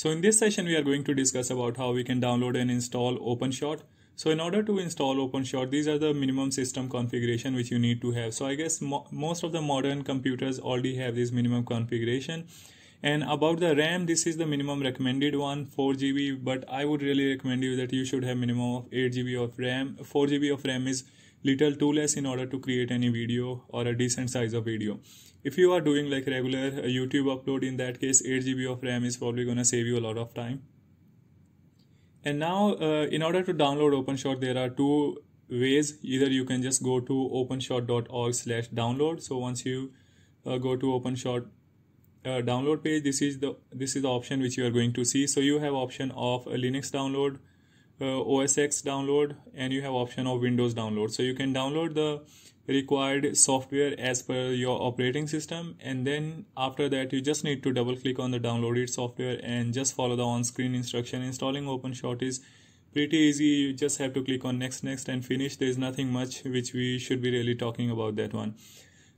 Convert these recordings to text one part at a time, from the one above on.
So in this session we are going to discuss about how we can download and install OpenShot. So in order to install OpenShot these are the minimum system configuration which you need to have. So I guess mo most of the modern computers already have this minimum configuration. And about the RAM this is the minimum recommended one 4GB but I would really recommend you that you should have minimum of 8GB of RAM. 4GB of RAM is little too less in order to create any video or a decent size of video if you are doing like regular uh, youtube upload in that case 8 gb of ram is probably going to save you a lot of time and now uh, in order to download openshot there are two ways either you can just go to openshot.org slash download so once you uh, go to openshot uh, download page this is the this is the option which you are going to see so you have option of a linux download uh, OS X download and you have option of Windows download. So you can download the required software as per your operating system and then after that you just need to double click on the downloaded software and just follow the on-screen instruction installing openshot is pretty easy you just have to click on next next and finish there is nothing much which we should be really talking about that one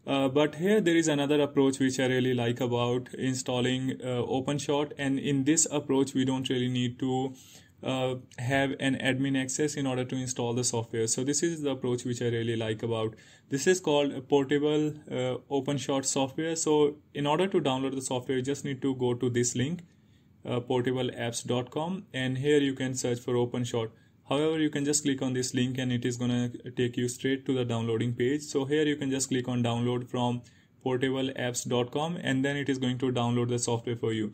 uh, but here there is another approach which I really like about installing uh, OpenShot and in this approach we don't really need to uh, have an admin access in order to install the software. So this is the approach which I really like about. This is called portable uh, OpenShot software. So in order to download the software, you just need to go to this link, uh, portableapps.com, and here you can search for OpenShot. However, you can just click on this link and it is gonna take you straight to the downloading page. So here you can just click on download from portableapps.com and then it is going to download the software for you.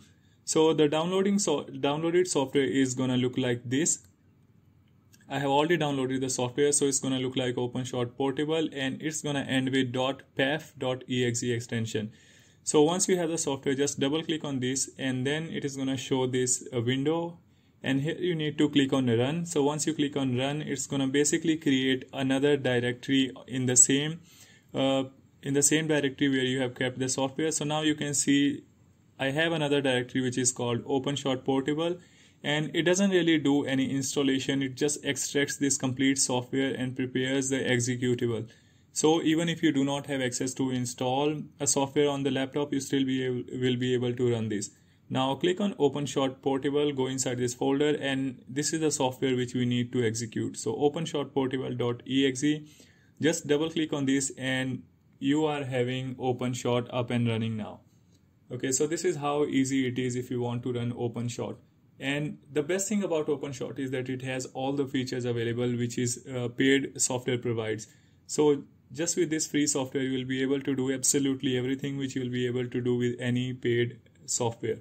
So the downloading so downloaded software is gonna look like this. I have already downloaded the software, so it's gonna look like OpenShot Portable, and it's gonna end with .pef.exe extension. So once you have the software, just double click on this, and then it is gonna show this uh, window. And here you need to click on Run. So once you click on Run, it's gonna basically create another directory in the same uh, in the same directory where you have kept the software so now you can see I have another directory which is called OpenShot Portable and it doesn't really do any installation it just extracts this complete software and prepares the executable so even if you do not have access to install a software on the laptop you still be able, will be able to run this now click on OpenShot Portable go inside this folder and this is the software which we need to execute so openshotportable.exe just double click on this and you are having OpenShot up and running now okay so this is how easy it is if you want to run openshot and the best thing about openshot is that it has all the features available which is uh, paid software provides so just with this free software you will be able to do absolutely everything which you will be able to do with any paid software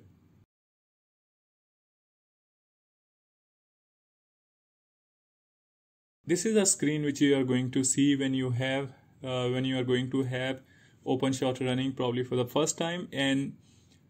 this is a screen which you are going to see when you have uh, when you are going to have OpenShot running probably for the first time and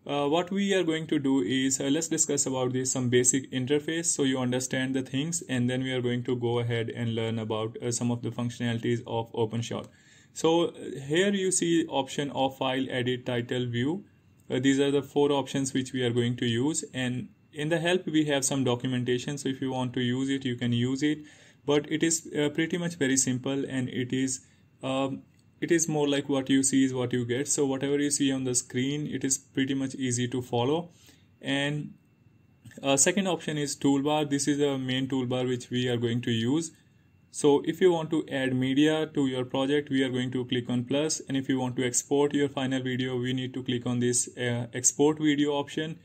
uh, what we are going to do is uh, let's discuss about this some basic interface so you understand the things and then we are going to go ahead and learn about uh, some of the functionalities of OpenShot. So uh, here you see option of file edit title view. Uh, these are the four options which we are going to use and in the help we have some documentation so if you want to use it you can use it but it is uh, pretty much very simple and it is um, it is more like what you see is what you get so whatever you see on the screen it is pretty much easy to follow and a uh, second option is toolbar this is the main toolbar which we are going to use so if you want to add media to your project we are going to click on plus and if you want to export your final video we need to click on this uh, export video option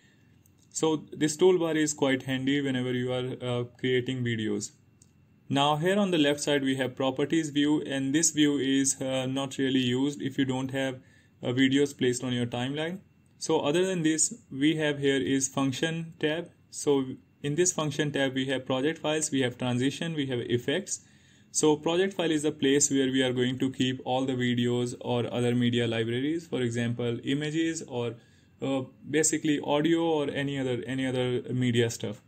so this toolbar is quite handy whenever you are uh, creating videos now here on the left side we have properties view and this view is uh, not really used if you don't have uh, videos placed on your timeline. So other than this we have here is function tab. So in this function tab we have project files, we have transition, we have effects. So project file is the place where we are going to keep all the videos or other media libraries for example images or uh, basically audio or any other any other media stuff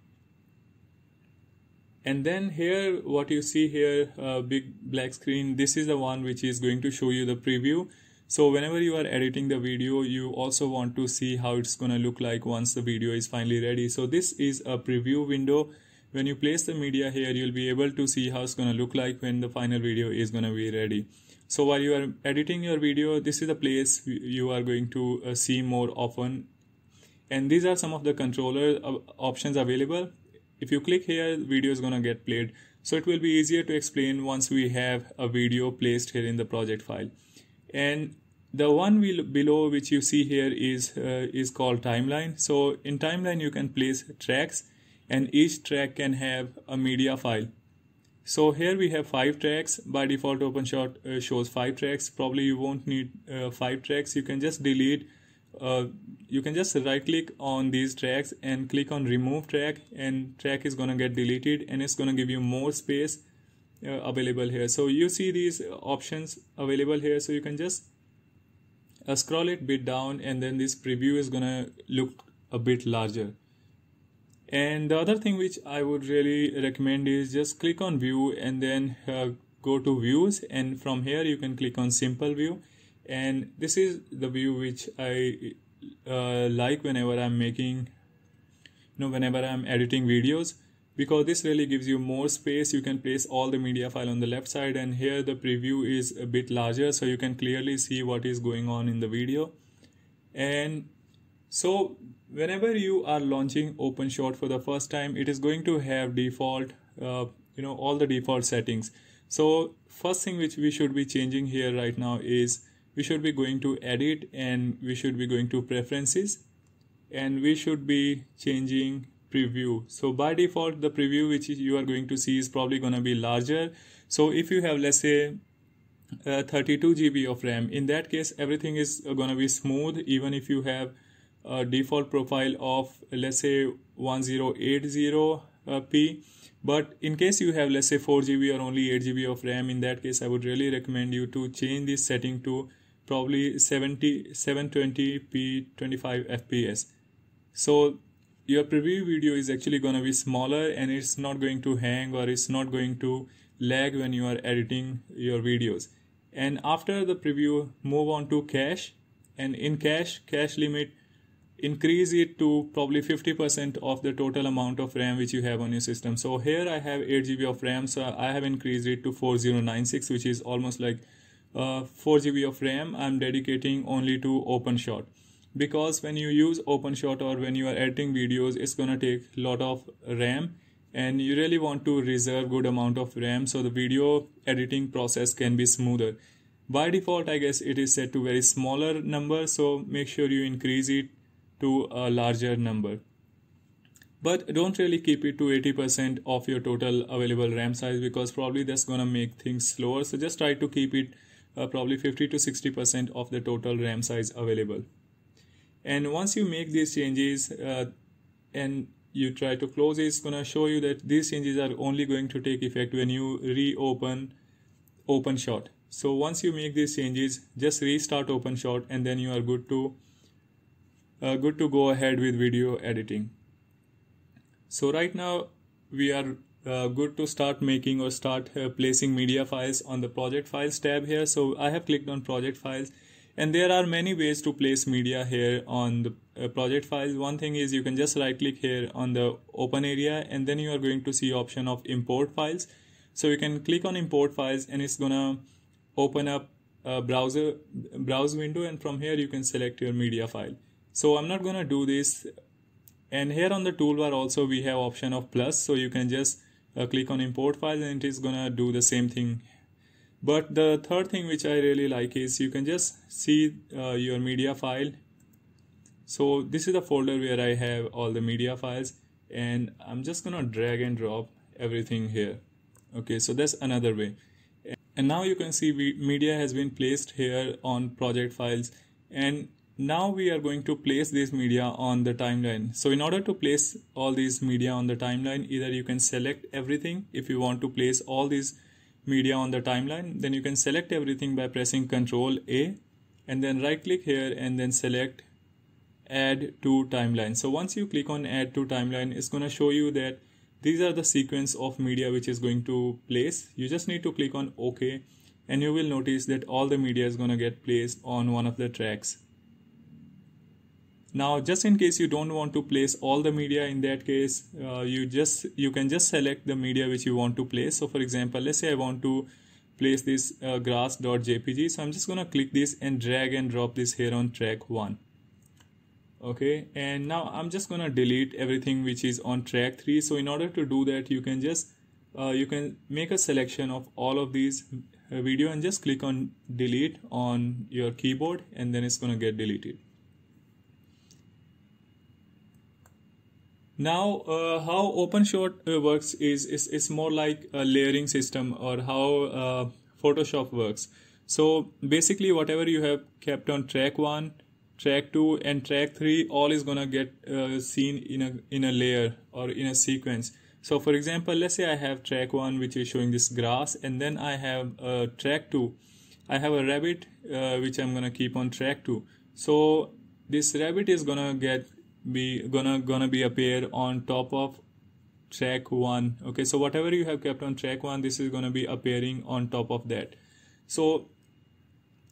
and then here what you see here uh, big black screen this is the one which is going to show you the preview so whenever you are editing the video you also want to see how it's going to look like once the video is finally ready so this is a preview window when you place the media here you'll be able to see how it's going to look like when the final video is going to be ready so while you are editing your video this is the place you are going to uh, see more often and these are some of the controller uh, options available if you click here video is gonna get played so it will be easier to explain once we have a video placed here in the project file and the one below which you see here is uh, is called timeline so in timeline you can place tracks and each track can have a media file so here we have five tracks by default openshot uh, shows five tracks probably you won't need uh, five tracks you can just delete uh, you can just right click on these tracks and click on remove track and track is gonna get deleted and it's gonna give you more space uh, available here so you see these options available here so you can just uh, scroll it bit down and then this preview is gonna look a bit larger and the other thing which I would really recommend is just click on view and then uh, go to views and from here you can click on simple view and this is the view which I uh, like whenever I'm making you know whenever I'm editing videos because this really gives you more space you can place all the media file on the left side and here the preview is a bit larger so you can clearly see what is going on in the video and so whenever you are launching OpenShot for the first time it is going to have default uh, you know all the default settings so first thing which we should be changing here right now is we should be going to edit and we should be going to preferences and we should be changing preview so by default the preview which you are going to see is probably going to be larger so if you have let's say uh, 32 GB of RAM in that case everything is uh, going to be smooth even if you have a default profile of let's say 1080p uh, but in case you have let's say 4 GB or only 8 GB of RAM in that case I would really recommend you to change this setting to probably 70 720p 25 fps so your preview video is actually going to be smaller and it's not going to hang or it's not going to lag when you are editing your videos and after the preview move on to cache and in cache cache limit increase it to probably 50% of the total amount of ram which you have on your system so here i have 8 gb of ram so i have increased it to 4096 which is almost like uh, 4 GB of RAM, I'm dedicating only to OpenShot because when you use OpenShot or when you are editing videos, it's gonna take a lot of RAM and you really want to reserve good amount of RAM so the video editing process can be smoother. By default, I guess it is set to very smaller number, so make sure you increase it to a larger number. But don't really keep it to 80% of your total available RAM size because probably that's gonna make things slower. So just try to keep it uh, probably 50 to 60% of the total RAM size available. And once you make these changes uh, and you try to close it's going to show you that these changes are only going to take effect when you reopen OpenShot. So once you make these changes, just restart OpenShot and then you are good to uh, good to go ahead with video editing. So right now we are uh, good to start making or start uh, placing media files on the project files tab here so I have clicked on project files and there are many ways to place media here on the uh, project files one thing is you can just right click here on the open area and then you are going to see option of import files so you can click on import files and it's gonna open up a browser browse window and from here you can select your media file so I'm not gonna do this and here on the toolbar also we have option of plus so you can just uh, click on import File and it is gonna do the same thing but the third thing which I really like is you can just see uh, your media file so this is the folder where I have all the media files and I'm just gonna drag and drop everything here okay so that's another way and now you can see media has been placed here on project files and now we are going to place this media on the timeline so in order to place all these media on the timeline either you can select everything if you want to place all these media on the timeline then you can select everything by pressing ctrl a and then right click here and then select add to timeline so once you click on add to timeline it's going to show you that these are the sequence of media which is going to place you just need to click on ok and you will notice that all the media is going to get placed on one of the tracks now just in case you don't want to place all the media in that case uh, you just you can just select the media which you want to place so for example let's say i want to place this uh, grass.jpg so i'm just going to click this and drag and drop this here on track 1 okay and now i'm just going to delete everything which is on track 3 so in order to do that you can just uh, you can make a selection of all of these uh, video and just click on delete on your keyboard and then it's going to get deleted Now, uh, how OpenShot uh, works is, is, is more like a layering system or how uh, Photoshop works. So basically, whatever you have kept on track one, track two, and track three, all is gonna get uh, seen in a in a layer or in a sequence. So for example, let's say I have track one, which is showing this grass, and then I have uh, track two. I have a rabbit, uh, which I'm gonna keep on track two. So this rabbit is gonna get be gonna gonna be appear on top of track 1 okay so whatever you have kept on track 1 this is gonna be appearing on top of that so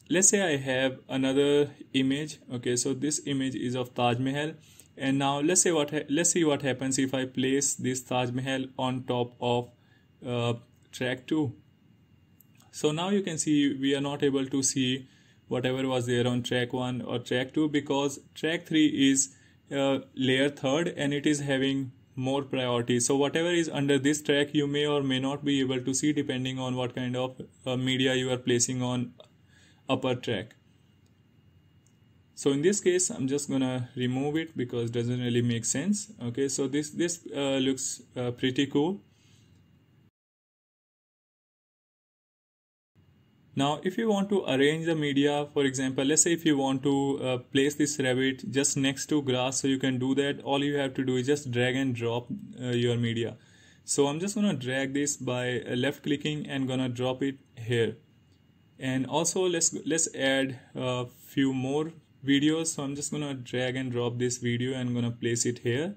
let's say I have another image okay so this image is of Taj Mahal and now let's say what let's see what happens if I place this Taj Mahal on top of uh, track 2 so now you can see we are not able to see whatever was there on track 1 or track 2 because track 3 is uh, layer third and it is having more priority so whatever is under this track you may or may not be able to see depending on what kind of uh, media you are placing on upper track so in this case i'm just gonna remove it because it doesn't really make sense okay so this this uh, looks uh, pretty cool Now, if you want to arrange the media, for example, let's say if you want to uh, place this rabbit just next to grass, so you can do that. All you have to do is just drag and drop uh, your media. So I'm just gonna drag this by uh, left clicking and gonna drop it here. And also let's let's add a uh, few more videos. So I'm just gonna drag and drop this video and gonna place it here.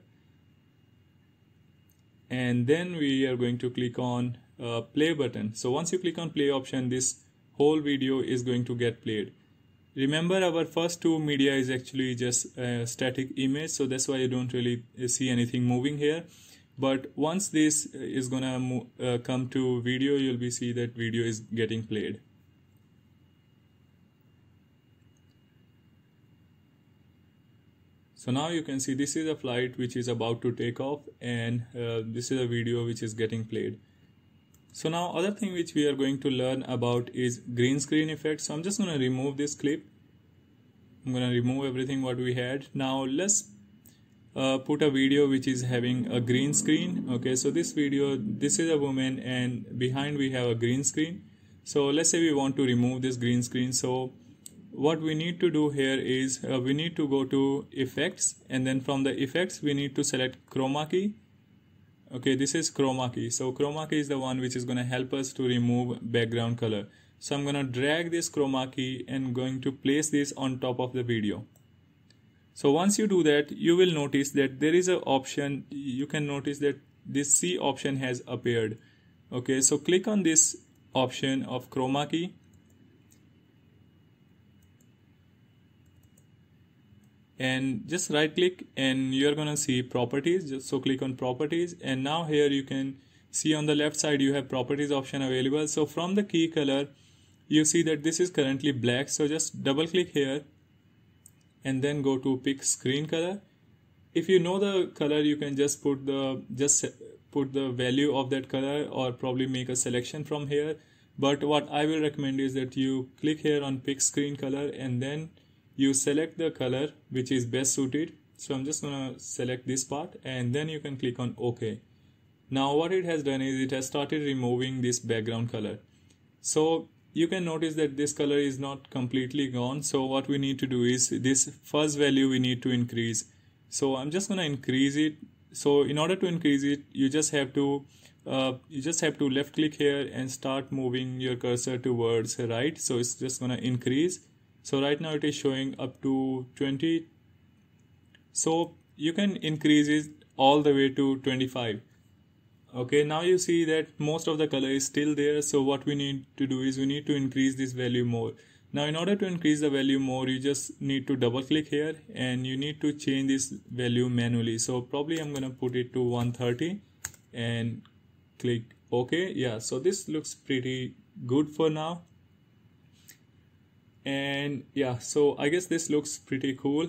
And then we are going to click on uh, play button. So once you click on play option, this whole video is going to get played remember our first two media is actually just a uh, static image so that's why you don't really see anything moving here but once this uh, is gonna uh, come to video you'll be see that video is getting played so now you can see this is a flight which is about to take off and uh, this is a video which is getting played so now other thing which we are going to learn about is green screen effect. So I'm just going to remove this clip. I'm going to remove everything what we had. Now let's uh, put a video which is having a green screen. Okay, so this video, this is a woman and behind we have a green screen. So let's say we want to remove this green screen. So what we need to do here is uh, we need to go to effects and then from the effects we need to select chroma key okay this is chroma key so chroma key is the one which is going to help us to remove background color so i'm going to drag this chroma key and going to place this on top of the video so once you do that you will notice that there is an option you can notice that this c option has appeared okay so click on this option of chroma key and just right click and you're gonna see properties just so click on properties and now here you can see on the left side you have properties option available so from the key color you see that this is currently black so just double click here and then go to pick screen color if you know the color you can just put the just put the value of that color or probably make a selection from here but what I will recommend is that you click here on pick screen color and then you select the color which is best suited so i'm just going to select this part and then you can click on ok now what it has done is it has started removing this background color so you can notice that this color is not completely gone so what we need to do is this first value we need to increase so i'm just going to increase it so in order to increase it you just have to uh, you just have to left click here and start moving your cursor towards right so it's just going to increase so right now it is showing up to 20 so you can increase it all the way to 25 okay now you see that most of the color is still there so what we need to do is we need to increase this value more now in order to increase the value more you just need to double click here and you need to change this value manually so probably i'm gonna put it to 130 and click ok yeah so this looks pretty good for now and yeah so i guess this looks pretty cool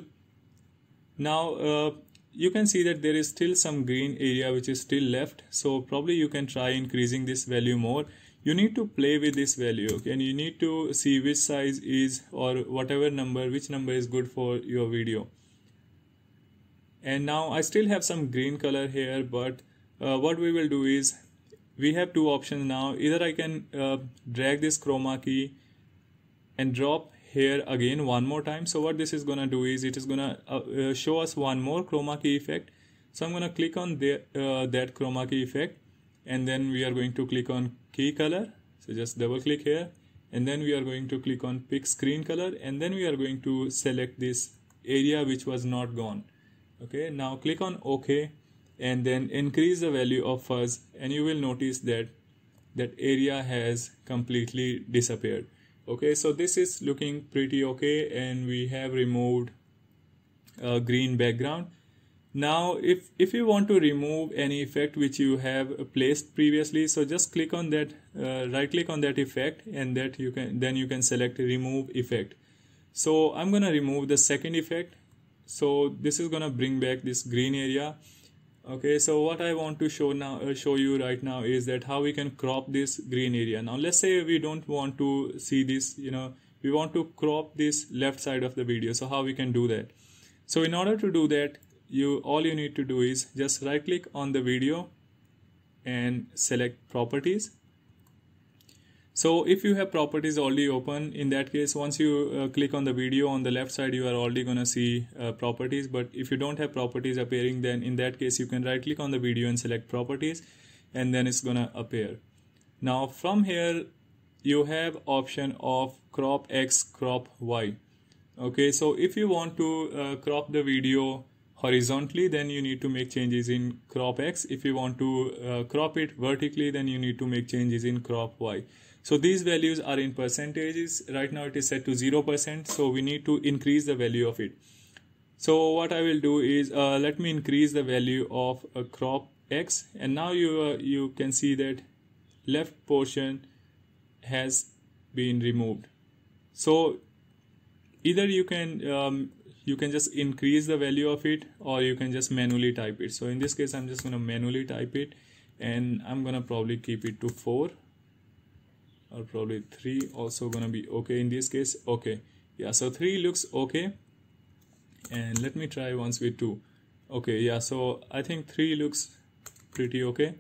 now uh, you can see that there is still some green area which is still left so probably you can try increasing this value more you need to play with this value okay? and you need to see which size is or whatever number which number is good for your video and now i still have some green color here but uh, what we will do is we have two options now either i can uh, drag this chroma key and drop here again one more time so what this is gonna do is it is gonna uh, uh, show us one more chroma key effect so I'm gonna click on the, uh, that chroma key effect and then we are going to click on key color so just double click here and then we are going to click on pick screen color and then we are going to select this area which was not gone okay now click on ok and then increase the value of fuzz and you will notice that that area has completely disappeared okay so this is looking pretty okay and we have removed a green background now if if you want to remove any effect which you have placed previously so just click on that uh, right click on that effect and that you can then you can select remove effect so i'm going to remove the second effect so this is going to bring back this green area okay so what i want to show now uh, show you right now is that how we can crop this green area now let's say we don't want to see this you know we want to crop this left side of the video so how we can do that so in order to do that you all you need to do is just right click on the video and select properties so if you have properties already open in that case once you uh, click on the video on the left side you are already going to see uh, properties but if you don't have properties appearing then in that case you can right click on the video and select properties and then it's going to appear now from here you have option of crop x crop y okay so if you want to uh, crop the video horizontally then you need to make changes in crop x if you want to uh, crop it vertically then you need to make changes in crop y so these values are in percentages. Right now it is set to 0%. So we need to increase the value of it. So what I will do is uh, let me increase the value of a crop X. And now you, uh, you can see that left portion has been removed. So either you can um, you can just increase the value of it or you can just manually type it. So in this case, I'm just going to manually type it and I'm going to probably keep it to 4 or probably 3 also gonna be okay in this case okay yeah so 3 looks okay and let me try once with 2 okay yeah so I think 3 looks pretty okay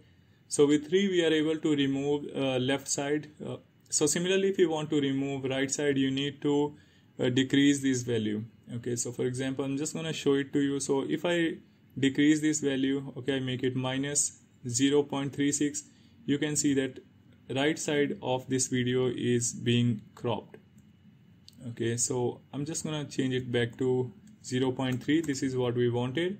so with 3 we are able to remove uh, left side uh, so similarly if you want to remove right side you need to uh, decrease this value okay so for example I'm just gonna show it to you so if I decrease this value okay I make it minus 0.36 you can see that right side of this video is being cropped okay so I'm just gonna change it back to 0.3 this is what we wanted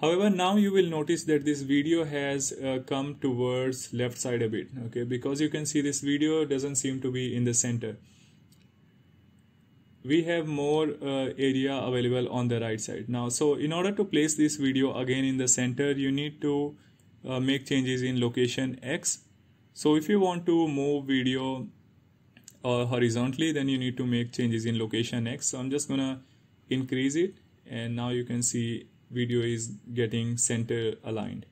however now you will notice that this video has uh, come towards left side a bit okay because you can see this video doesn't seem to be in the center we have more uh, area available on the right side now so in order to place this video again in the center you need to uh, make changes in location X so if you want to move video uh, horizontally, then you need to make changes in location X. So I'm just gonna increase it and now you can see video is getting center aligned.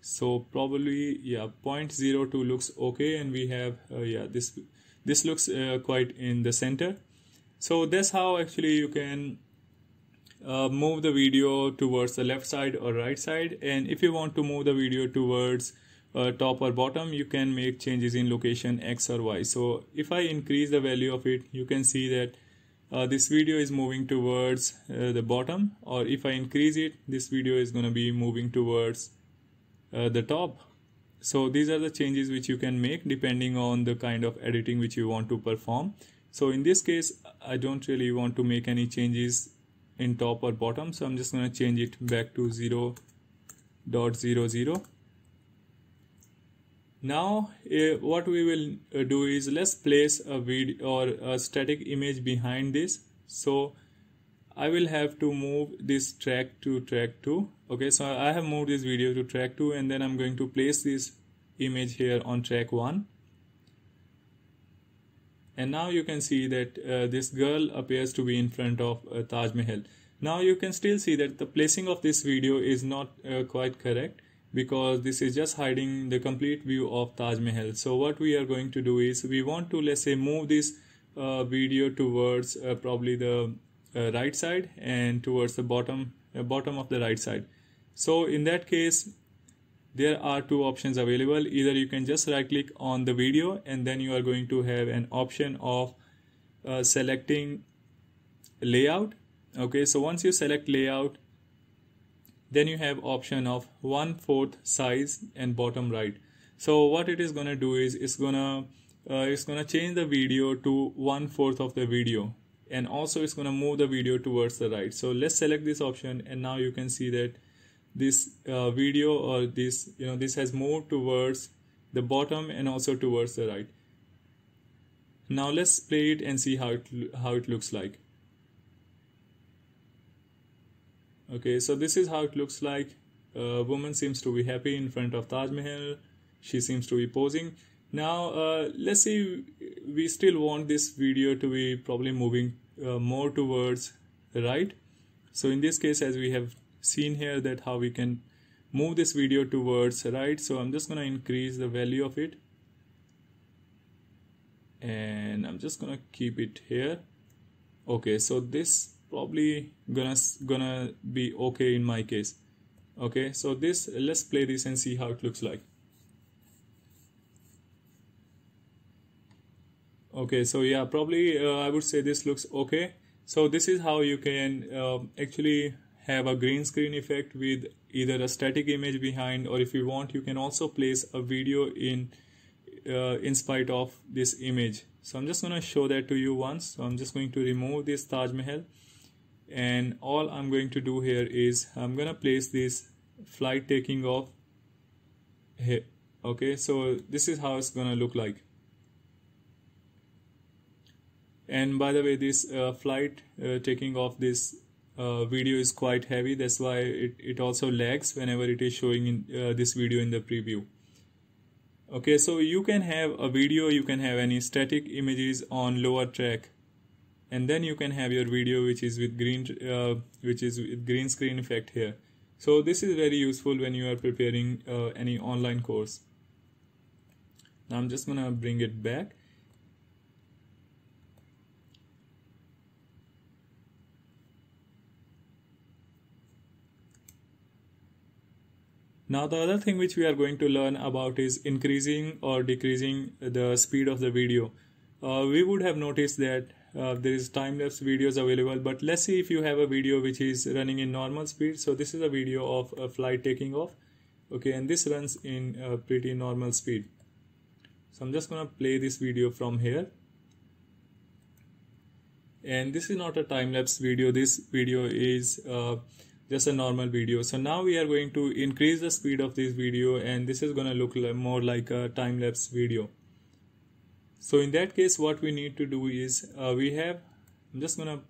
So probably yeah 0.02 looks okay and we have uh, yeah this this looks uh, quite in the center. So that's how actually you can uh, move the video towards the left side or right side and if you want to move the video towards uh, top or bottom you can make changes in location x or y so if i increase the value of it you can see that uh, this video is moving towards uh, the bottom or if I increase it this video is going to be moving towards uh, the top so these are the changes which you can make depending on the kind of editing which you want to perform so in this case I don't really want to make any changes in top or bottom so I'm just going to change it back to 0.00 now uh, what we will eh, do is let's place a video or a static image behind this so I will have to move this track to track 2 okay so I have moved this video to track 2 and then I'm going to place this image here on track 1 and now you can see that uh, this girl appears to be in front of uh, Taj Mahal now you can still see that the placing of this video is not quite correct because this is just hiding the complete view of Taj Mahal. So what we are going to do is we want to let's say move this uh, video towards uh, probably the uh, right side and towards the bottom uh, bottom of the right side. So in that case there are two options available either you can just right click on the video and then you are going to have an option of uh, selecting layout okay so once you select layout then you have option of one fourth size and bottom right so what it is gonna do is it's gonna uh, it's gonna change the video to one fourth of the video and also it's gonna move the video towards the right so let's select this option and now you can see that this uh, video or this you know this has moved towards the bottom and also towards the right now let's play it and see how it, how it looks like okay so this is how it looks like a woman seems to be happy in front of Taj Mahal she seems to be posing now uh, let's see. we still want this video to be probably moving uh, more towards the right so in this case as we have seen here that how we can move this video towards right so I'm just gonna increase the value of it and I'm just gonna keep it here okay so this probably gonna gonna be okay in my case okay so this let's play this and see how it looks like okay so yeah probably uh, i would say this looks okay so this is how you can uh, actually have a green screen effect with either a static image behind or if you want you can also place a video in uh, in spite of this image so i'm just going to show that to you once so i'm just going to remove this taj mahal and all I'm going to do here is I'm gonna place this flight taking off here okay so this is how it's gonna look like and by the way this uh, flight uh, taking off this uh, video is quite heavy that's why it, it also lags whenever it is showing in uh, this video in the preview okay so you can have a video you can have any static images on lower track and then you can have your video which is with green uh, which is with green screen effect here so this is very useful when you are preparing uh, any online course now i'm just gonna bring it back Now the other thing which we are going to learn about is increasing or decreasing the speed of the video. Uh, we would have noticed that uh, there is time lapse videos available but let's see if you have a video which is running in normal speed so this is a video of a flight taking off okay and this runs in a uh, pretty normal speed so I'm just gonna play this video from here and this is not a time-lapse video this video is uh, just a normal video so now we are going to increase the speed of this video and this is gonna look more like a time-lapse video so in that case what we need to do is uh, we have I'm just gonna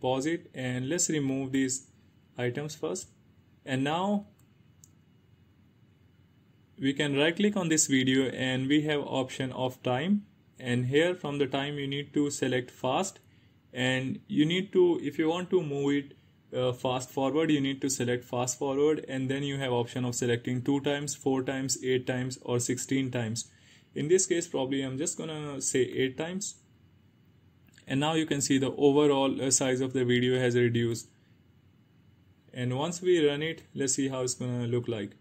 pause it and let's remove these items first and now we can right click on this video and we have option of time and here from the time you need to select fast and you need to if you want to move it uh, fast forward you need to select fast forward and then you have option of selecting two times four times eight times or 16 times in this case probably i'm just gonna say eight times and now you can see the overall uh, size of the video has reduced and once we run it let's see how it's gonna look like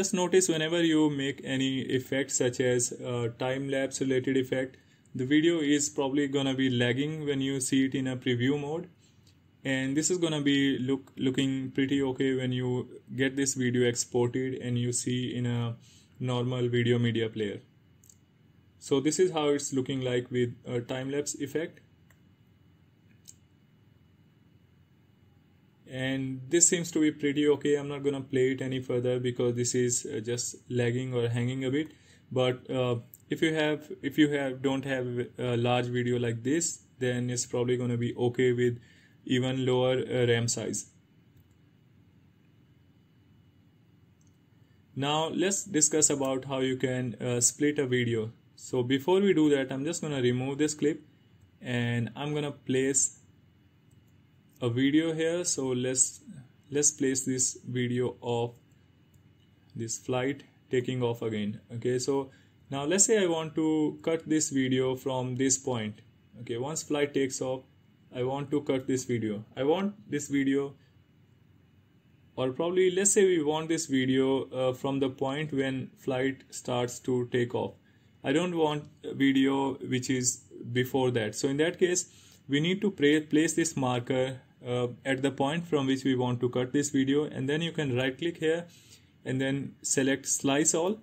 just notice whenever you make any effect such as uh, time lapse related effect the video is probably gonna be lagging when you see it in a preview mode and this is gonna be look looking pretty okay when you get this video exported and you see in a normal video media player so this is how it's looking like with a time-lapse effect and this seems to be pretty okay i'm not gonna play it any further because this is uh, just lagging or hanging a bit but uh, if you have if you have don't have a large video like this then it's probably gonna be okay with even lower uh, RAM size. Now let's discuss about how you can uh, split a video. So before we do that, I'm just gonna remove this clip and I'm gonna place a video here. So let's let's place this video of this flight taking off again. Okay, so now let's say I want to cut this video from this point. Okay, once flight takes off, I want to cut this video. I want this video or probably let's say we want this video uh, from the point when flight starts to take off. I don't want video which is before that. So in that case, we need to place this marker uh, at the point from which we want to cut this video and then you can right click here and then select slice all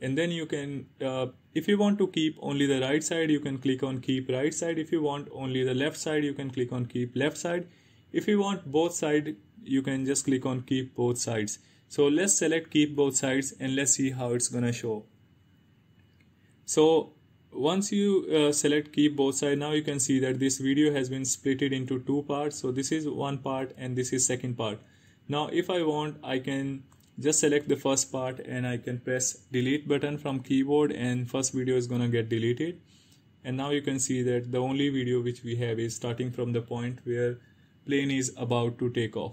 and then you can uh, if you want to keep only the right side, you can click on keep right side. If you want only the left side, you can click on keep left side. If you want both side, you can just click on keep both sides. So let's select keep both sides and let's see how it's gonna show. So once you uh, select keep both side, now you can see that this video has been split into two parts. So this is one part and this is second part. Now if I want, I can just select the first part and I can press delete button from keyboard and first video is gonna get deleted and now you can see that the only video which we have is starting from the point where plane is about to take off.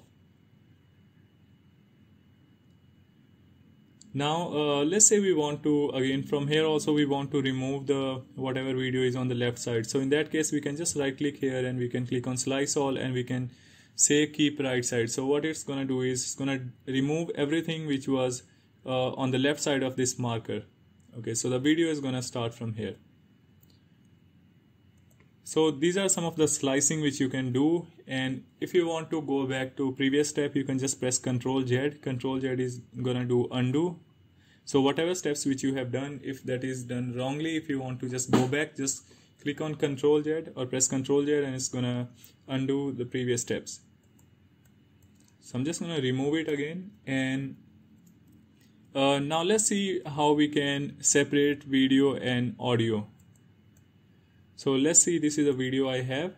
Now uh, let's say we want to again from here also we want to remove the whatever video is on the left side. So in that case we can just right click here and we can click on slice all and we can say keep right side so what it's gonna do is it's gonna remove everything which was uh, on the left side of this marker okay so the video is gonna start from here so these are some of the slicing which you can do and if you want to go back to previous step you can just press ctrl z ctrl z is gonna do undo so whatever steps which you have done if that is done wrongly if you want to just go back just click on Control Z or press Control Z and it's gonna undo the previous steps. So I'm just gonna remove it again and uh, now let's see how we can separate video and audio. So let's see this is a video I have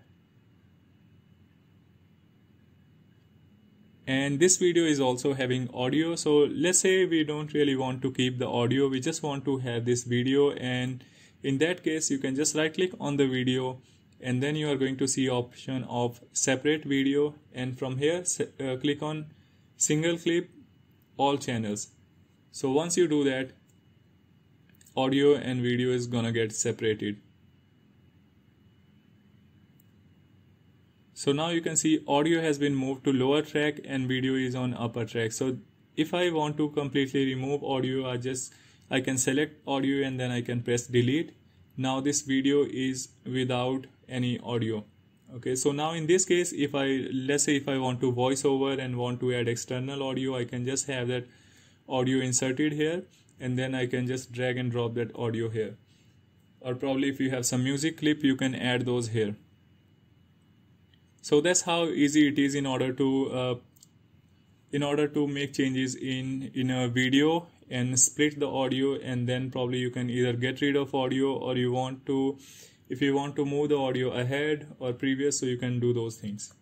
and this video is also having audio so let's say we don't really want to keep the audio we just want to have this video and in that case you can just right click on the video and then you are going to see option of separate video and from here uh, click on single clip all channels so once you do that audio and video is gonna get separated so now you can see audio has been moved to lower track and video is on upper track so if I want to completely remove audio I just I can select audio and then I can press delete. Now this video is without any audio. Okay, so now in this case, if I, let's say if I want to voice over and want to add external audio, I can just have that audio inserted here and then I can just drag and drop that audio here. Or probably if you have some music clip, you can add those here. So that's how easy it is in order to uh, in order to make changes in in a video and split the audio and then probably you can either get rid of audio or you want to if you want to move the audio ahead or previous so you can do those things